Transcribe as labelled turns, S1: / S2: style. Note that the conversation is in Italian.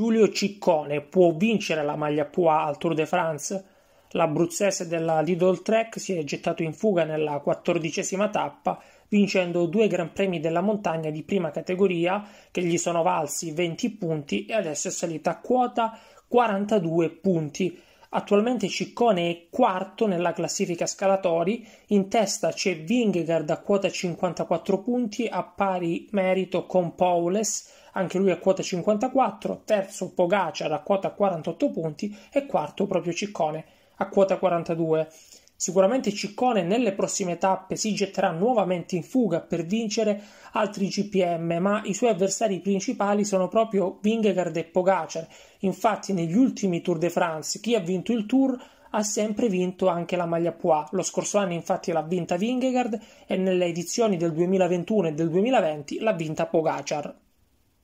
S1: Giulio Ciccone può vincere la maglia Pua al Tour de France? L'abruzzese della Lidl Trek si è gettato in fuga nella quattordicesima tappa, vincendo due Gran Premi della montagna di prima categoria che gli sono valsi 20 punti e adesso è salita a quota 42 punti. Attualmente Ciccone è quarto nella classifica scalatori, in testa c'è Vingegaard a quota 54 punti, a pari merito con Paules, anche lui a quota 54, terzo Pogacar a quota 48 punti e quarto proprio Ciccone a quota 42. Sicuramente Ciccone nelle prossime tappe si getterà nuovamente in fuga per vincere altri GPM, ma i suoi avversari principali sono proprio Vingegaard e Pogacar. Infatti negli ultimi Tour de France chi ha vinto il Tour ha sempre vinto anche la maglia Pois. Lo scorso anno infatti l'ha vinta Vingegaard e nelle edizioni del 2021 e del 2020 l'ha vinta Pogacar.